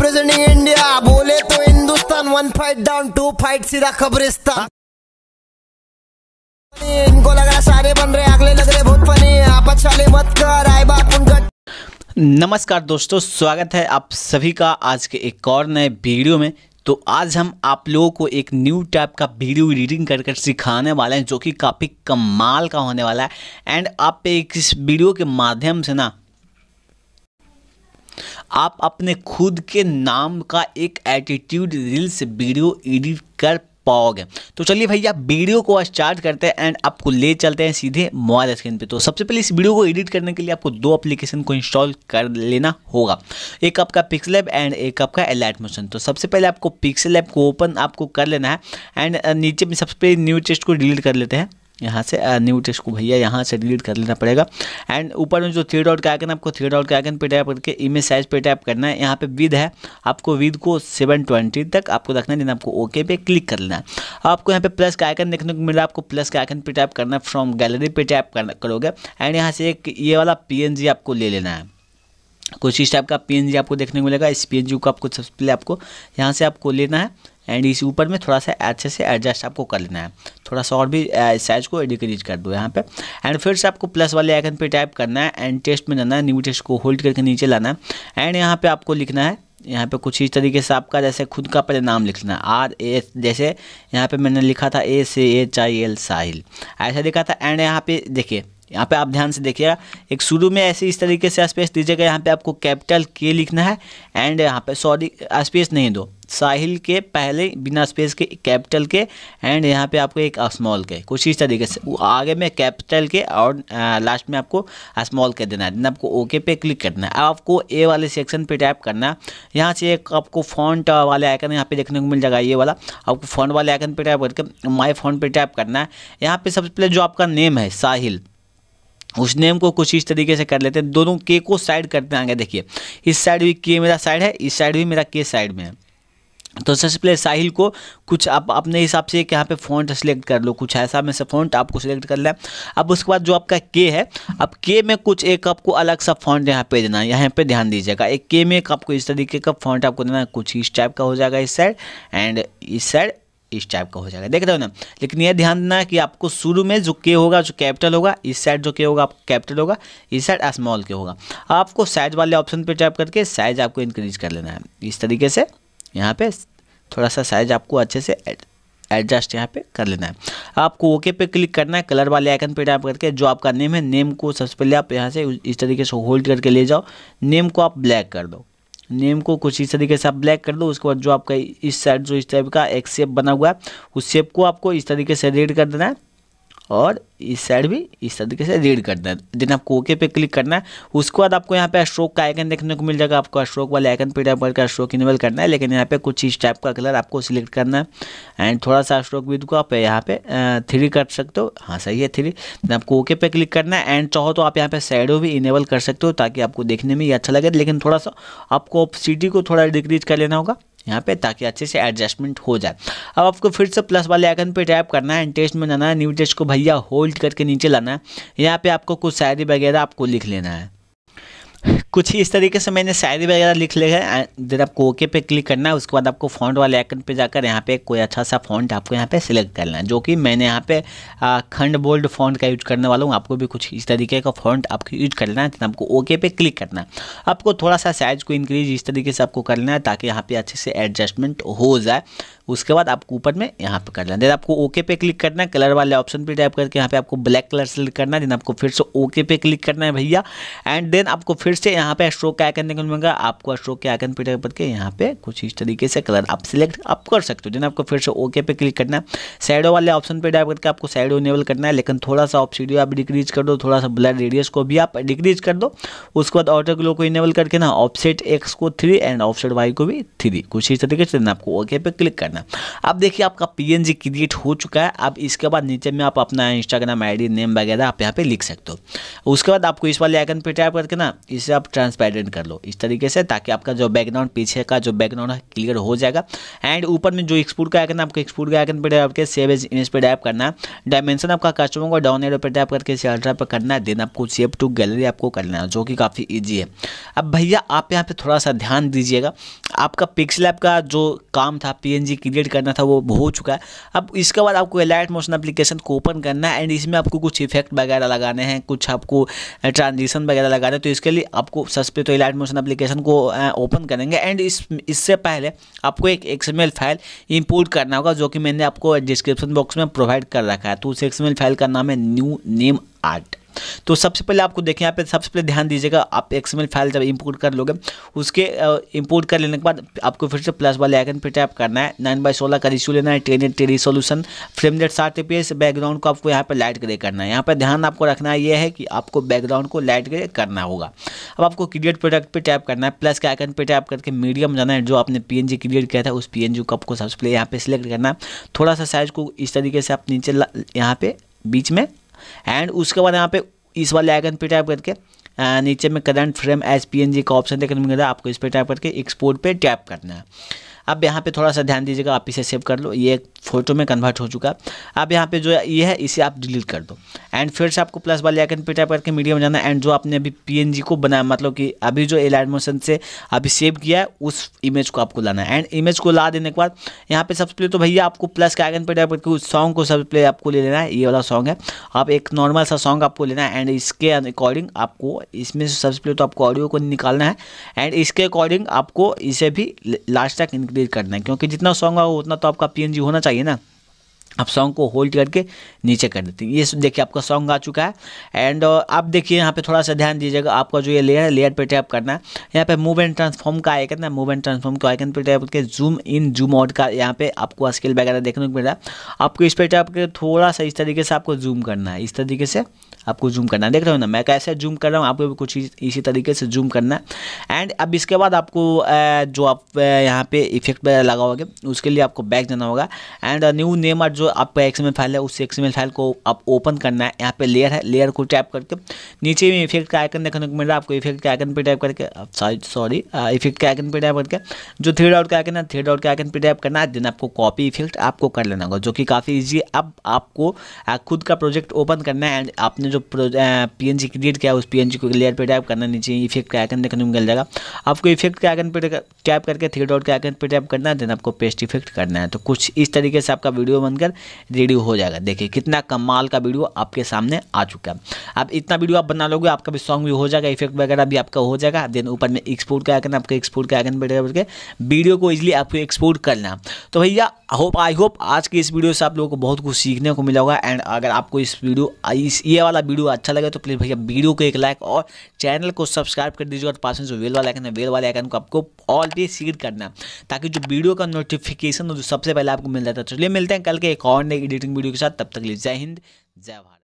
Representing India बोले तो Hindustan one fight down to fight सीधा कब्रिस्तान इनको लग रहा सारे बन रहे अगले लग रहे बहुत फनी आप चाले अच्छा मत कर आए बात उनका नमस्कार दोस्तों स्वागत है आप सभी का आज के एक और नए वीडियो में तो आज हम आप लोगों को एक न्यू टाइप का वीडियो रीडिंग कर कर सिखाने वाले हैं जो कि काफ़ी कमाल का होने वाला है एंड आप एक इस वीडियो के माध्यम से ना आप अपने खुद के नाम का एक एटीट्यूड रील्स वीडियो एडिट कर पाओगे तो चलिए भैया वीडियो को स्टार्ट करते हैं एंड आपको ले चलते हैं सीधे मोबाइल स्क्रीन पे तो सबसे पहले इस वीडियो को एडिट करने के लिए आपको दो एप्लीकेशन को इंस्टॉल कर लेना होगा एक आपका पिक्सल ऐप एंड एक आपका एलाइट मोशन तो सबसे पहले आपको पिक्सल ऐप को ओपन आपको कर लेना है एंड नीचे में सबसे पहले न्यू टेस्ट को डिलीट कर लेते हैं यहाँ से न्यू टेस्ट को भैया यहाँ से डिलीट कर लेना पड़ेगा एंड ऊपर में जो थ्री डॉट का आइकन आपको थ्री डॉट का आइकन पे टैप करके इमेज साइज पे टैप करना है यहाँ पे विद है आपको विद को 720 तक आपको रखना है लेकिन आपको ओके पे क्लिक कर लेना है आपको यहाँ पे प्लस का आइकन देखने को मिला आपको प्लस का आइकन पे टैप करना है फ्रॉम गैलरी पे टैप करोगे एंड यहाँ से एक ये वाला पी आपको ले लेना है कुछ इस टाइप का पी आपको देखने को मिलेगा इस पी को आपको सबसे पहले आपको यहाँ से आपको लेना है एंड इस ऊपर में थोड़ा सा अच्छे से एडजस्ट आपको कर लेना है थोड़ा सा और भी साइज को डिक्रीज कर दो यहाँ पे एंड फिर से आपको प्लस वाले आइकन पे टाइप करना है एंड टेस्ट में जाना है न्यू टेस्ट को होल्ड करके नीचे लाना है एंड यहाँ पे आपको लिखना है यहाँ पे कुछ इस तरीके से आपका जैसे खुद का पहले नाम लिखना आर ए जैसे यहाँ पे मैंने लिखा था ए से ए चाई एल साहिल ऐसा लिखा था एंड यहाँ पे देखिए यहाँ पे आप ध्यान से देखिएगा एक शुरू में ऐसे इस तरीके से स्पेस दीजिएगा यहाँ पे आपको कैपिटल के लिखना है एंड यहाँ पे सॉरी स्पेस नहीं दो साहिल के पहले बिना स्पेस के कैपिटल के एंड यहाँ पे आपको एक स्मॉल के कुछ इस तरीके से वो आगे में कैपिटल के और लास्ट में आपको स्मॉल के देना है देना आपको ओके पे क्लिक करना है अब आपको ए वाले सेक्शन पे टैप करना है यहाँ से एक आपको फॉन्ट वाले आइकन यहाँ पे देखने को मिल जाएगा ये वाला आपको फॉन्ट वाले आइकन पर टैप करके माई फोन पर टैप करना है यहाँ पर सबसे पहले जो आपका नेम है साहिल उस नेम को कुछ इस तरीके से कर लेते हैं दोनों के को साइड करते हैं आगे देखिए इस साइड भी के मेरा साइड है इस साइड भी मेरा के साइड में है तो सबसे पहले साहिल को कुछ आप अपने हिसाब से यहाँ पे फॉन्ट सेलेक्ट कर लो कुछ ऐसा में से फॉन्ट आपको सेलेक्ट कर लें अब उसके बाद जो आपका के है अब के में कुछ एक आपको अलग सा फॉन्ट यहाँ पे देना है यहाँ पे ध्यान दीजिएगा एक के में एक आपको इस तरीके का फॉन्ट आपको देना है कुछ इस टाइप का हो जाएगा इस साइड एंड इस साइड इस टाइप का हो जाएगा देख रहे हो ना लेकिन ये ध्यान देना है कि आपको शुरू में जो के होगा जो कैपिटल होगा इस साइड जो के होगा आपको कैपिटल होगा इस साइड स्मॉल के होगा आपको साइज वाले ऑप्शन पर टाइप करके साइज आपको इंक्रीज कर लेना है इस तरीके से यहाँ पे थोड़ा सा साइज आपको अच्छे से एडजस्ट यहाँ पे कर लेना है आपको ओके पे क्लिक करना है कलर वाले आइकन पे टाइप करके जो आपका नेम है नेम को सबसे पहले आप यहाँ से इस तरीके से होल्ड करके ले जाओ नेम को आप ब्लैक कर दो नेम को कुछ इस तरीके से आप ब्लैक कर दो उसके बाद जो आपका इस साइड जो इस टाइप का एक शेप बना हुआ है उस शेप को आपको इस तरीके से रेड कर देना है और इस साइड भी इस तरीके से रीड कर देना देन आपको ओके पे क्लिक करना है उसके बाद आपको यहाँ पे स्ट्रोक का आइकन देखने को मिल जाएगा आपको स्ट्रोक वाले आइकन पे टाइप का स्ट्रोक इनेबल करना है लेकिन यहाँ पे कुछ इस टाइप का कलर आपको सिलेक्ट करना है एंड थोड़ा सा स्ट्रोक विद को आप यहाँ पे थ्री कर सकते हो हाँ सही है थ्री देन आपको ओके पे क्लिक करना है एंड चाहो तो आप यहाँ पे साइडो भी इनेबल कर सकते हो ताकि आपको देखने में ये अच्छा लगे लेकिन थोड़ा सा आपको सिटी को थोड़ा डिक्रीज कर लेना होगा यहाँ पे ताकि अच्छे से एडजस्टमेंट हो जाए अब आपको फिर से प्लस वाले आइकन पे टैप करना है टेस्ट में जाना है न्यू टेस्ट को भैया होल्ड करके नीचे लाना है यहाँ पे आपको कुछ शायरी वगैरह आपको लिख लेना है कुछ ही इस तरीके से मैंने शायरी वगैरह लिख लिया है जब आपको ओके पे क्लिक करना है उसके बाद आपको फ़ॉन्ट वाले आइकन पे जाकर यहाँ पे कोई अच्छा सा फ़ॉन्ट आपको यहाँ पे सिलेक्ट करना है जो कि मैंने यहाँ पे खंड बोल्ड फॉन्ट का यूज करने वाला हूँ आपको भी कुछ इस तरीके का फॉन्ट आपको यूज करना है तो आपको ओके पे क्लिक करना है आपको थोड़ा सा साइज़ को इंक्रीज इस तरीके से आपको करना है ताकि यहाँ पर अच्छे से एडजस्टमेंट हो जाए उसके बाद आपको ऊपर में यहाँ पे कर लेना देन आपको ओके पे क्लिक करना है कलर वाले ऑप्शन पे टाइप करके यहाँ पे आपको ब्लैक कलर सेलेक्ट करना है देन आपको फिर से ओके पे क्लिक करना है भैया एंड देन आपको फिर से यहाँ पे स्ट्रोक के आइकन देखने को मिलेगा आपको स्ट्रोक के आइकन पे टाइप करके यहाँ पे कुछ इस तरीके से कलर आप सिलेक्ट आप कर सकते हो देन आपको फिर से ओके पे क्लिक करना है साइडो वाले ऑप्शन पर टाइप करके आपको साइडो इनेबल करना है लेकिन थोड़ा सा ऑफ सीडियो आप डिक्रीज कर दो थोड़ा सा ब्लड रेडियस को भी आप डिक्रीज कर दो उसके बाद ऑटो ग्लो को इनेबल करके ना ऑफसेट एक्स को थ्री एंड ऑफसेट वाई को भी थ्री कुछ इस तरीके से आपको ओके पे क्लिक करना है अब देखिए आपका पीएनजी क्रिएट हो चुका है अब इसके बाद नीचे में आप अपना इंस्टाग्राम आईडी नेम वगैरह आप यहाँ पे लिख सकते हो उसके बाद आपको इस वाले आइकन पे टैप करके ना इसे आप ट्रांसपेरेंट कर लो इस तरीके से ताकि आपका जो बैकग्राउंड पीछे का जो बैकग्राउंड है क्लियर हो जाएगा एंड ऊपर में जो एक्सपोर्ट का आइकन है आपको एक्सपोर्ट का आइकन पर टैप करके सेव एज इमेज पर टैप करना है डायमेंशन आपका कस्टमर को डाउन एरो पे टैप करके इसे अल्ट्रा पर करना है देन आपको सेव टू गैलरी आपको करना है जो कि काफ़ी ईजी है अब भैया आप यहाँ पर थोड़ा सा ध्यान दीजिएगा आपका पिक्सल ऐप का जो काम था पी की क्रिएट करना था वो हो चुका है अब इसके बाद आपको एलाइट मोशन अप्लीकेशन को ओपन करना है एंड इसमें आपको कुछ इफेक्ट वगैरह लगाने हैं कुछ आपको ट्रांजिशन वगैरह लगाने तो इसके लिए आपको सस्पे तो एलाइट मोशन अप्लीकेशन को ओपन करेंगे एंड इससे पहले आपको एक एक्सएमएल फाइल इंपोर्ट करना होगा जो कि मैंने आपको डिस्क्रिप्शन बॉक्स में प्रोवाइड कर रखा है तो उस एक्सएमएल फाइल का नाम है न्यू नेम आर्ट तो सबसे पहले आपको देखें यहाँ पे सबसे पहले ध्यान दीजिएगा आप एक्सएमएल फाइल जब इंपोर्ट कर लोगे उसके इंपोर्ट कर लेने के बाद आपको फिर से प्लस वाले आइकन पे टैप करना है नाइन बाई सोलह का रिश्यू लेना है टेन टेरी सोल्यूशन फ्रेम सात साठ ए बैकग्राउंड को आपको यहाँ पर लाइट ग्रे करना है यहाँ पर ध्यान आपको रखना यह है कि आपको बैकग्राउंड को लाइट ग्रे करना होगा अब आपको क्रिएट प्रोडक्ट पर टैप करना है प्लस के आइकन पर टैप करके मीडियम जाना है जो आपने पी क्रिएट किया था उस पी को आपको सबसे पहले यहाँ पर सिलेक्ट करना है थोड़ा सा साइज़ को इस तरीके से आप नीचे यहाँ पर बीच में एंड उसके बाद यहाँ पे इस वाले आइकन पे टाइप करके नीचे में करंट फ्रेम एस पी का ऑप्शन देखने मिलेगा आपको इस पर टाइप करके एक्सपोर्ट पे टैप करना है अब यहाँ पे थोड़ा सा ध्यान दीजिएगा आप इसे सेव कर लो ये फोटो में कन्वर्ट हो चुका अब यहाँ पे जो ये है इसे आप डिलीट कर दो एंड फिर से आपको प्लस वाले आइकन पे टाइप करके मीडिया में जाना है एंड जो आपने अभी पीएनजी को बनाया मतलब कि अभी जो एलाइट मोशन से अभी सेव किया है उस इमेज को आपको लाना है एंड इमेज को ला देने के बाद यहाँ पे सबसे पहले तो भैया आपको प्लस के आइकन पे टाइप करके उस सॉन्ग को सबसे पहले आपको ले लेना है ये वाला सॉन्ग है आप एक नॉर्मल सा सॉन्ग आपको लेना है एंड इसके अकॉर्डिंग आपको इसमें से सबसे पहले तो आपको ऑडियो को निकालना है एंड इसके अकॉर्डिंग आपको इसे भी लास्ट तक इंक्रीज करना है क्योंकि जितना सॉन्ग होगा उतना तो आपका पी होना चाहिए You know. आप सॉन्ग को होल्ड करके नीचे कर देते हैं ये देखिए आपका सॉन्ग आ चुका है एंड uh, आप देखिए यहाँ पे थोड़ा सा ध्यान दीजिएगा आपका जो ये लेयर है लेयर पे टैप करना है यहाँ पे मूव एंड ट्रांसफॉर्म का आइकन है मूव एंड ट्रांसफॉर्म के आइकन पे टैप करके जूम इन जूम आउट का यहाँ पे आपको स्किल वगैरह देखने को मिल रहा है आपको इस पर टैप करके थोड़ा सा इस तरीके से आपको जूम करना है इस तरीके से आपको जूम करना है देख रहे हो ना मैं कैसे जूम कर रहा हूँ आपको भी कुछ इसी तरीके से जूम करना है एंड अब इसके बाद आपको जो आप यहाँ पे इफेक्ट लगा होगा उसके लिए आपको बैक जाना होगा एंड न्यू नेम आर जो आपका एक्सएमएल फाइल है उस एक्समल फाइल को आप ओपन करना है यहाँ पे लेयर है लेयर को टैप करके नीचे में इफेक्ट का आइकन देखने को मिल रहा है आपको इफेक्ट के आइकन पे टैप करके सॉरी इफेक्ट के आइकन पे टैप करके जो थ्री डॉट का आइकन है थ्री डॉट के आइकन पे टैप करना है देन आपको कॉपी इफेक्ट आपको कर लेना होगा जो कि काफ़ी ईजी अब आपको खुद का प्रोजेक्ट ओपन करना है एंड आपने जो पी क्रिएट किया उस पी को लेयर पर टैप करना नीचे इफेक्ट का आइकन देखने को मिल जाएगा आपको इफेक्ट के आइकन पर टैप करके थ्री डॉट के आइकन पर टैप करना है देन आपको पेस्ट इफेक्ट करना है तो कुछ इस तरीके से आपका वीडियो बनकर बनकर रेडी हो जाएगा देखिए कितना कमाल का वीडियो आपके सामने आ चुका है अब इतना वीडियो आप बना लोगे आपका भी सॉन्ग भी हो जाएगा इफेक्ट वगैरह भी आपका हो जाएगा देन ऊपर में एक्सपोर्ट का आइकन आपका एक्सपोर्ट का आइकन बैठेगा बैठ के वीडियो को इजिली आपको एक्सपोर्ट करना तो भैया होप आई होप आज के इस वीडियो से आप लोगों को बहुत कुछ सीखने को मिला होगा एंड अगर आपको इस वीडियो इस ये वाला वीडियो अच्छा लगे तो प्लीज़ भैया वीडियो को एक लाइक और चैनल को सब्सक्राइब कर दीजिए और पास में जो वेल वाला आइकन है वेल वाले आइकन को आपको ऑल पे सीड करना ताकि जो वीडियो का नोटिफिकेशन हो जो सबसे पहले आपको मिल जाता है तो चलिए मिलते हैं कल के एक एक और नई एडिटिंग वीडियो के साथ तब तक लिए जय हिंद जय भारत